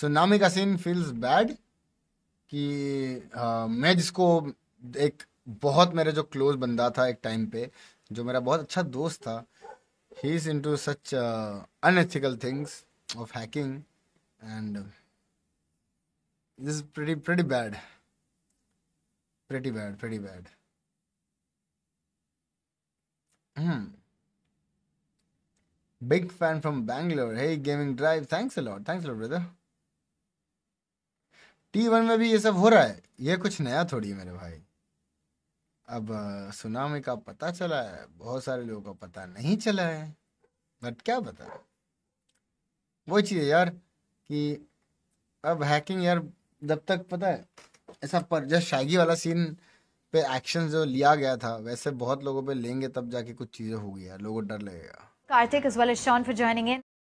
Tsunami का scene feels bad कि आ, मैं जिसको एक बहुत मेरे जो क्लोज बंदा था एक टाइम पे जो मेरा बहुत अच्छा दोस्त था he is into such unethical things of hacking and this pretty bad pretty bad pretty bad big fan from Bangalore hey gaming drive thanks a thanks a brother T one में भी ये सब हो रहा है ये कुछ नया थोड़ी है मेरे भाई अब सुनामी का पता चला है बहुत सारे लोगों का पता नहीं चला है बट क्या पता वो चीज़ है यार कि अब हैकिंग यार जब तक पता है ऐसा पर जस्ट शायगी वाला सीन पे एक्शन जो लिया गया था वैसे बहुत लोगों पे लेंगे तब जाके कुछ चीज़ें होगी यार लोगों डर लगेगा Kartik is well as Sean for joining in.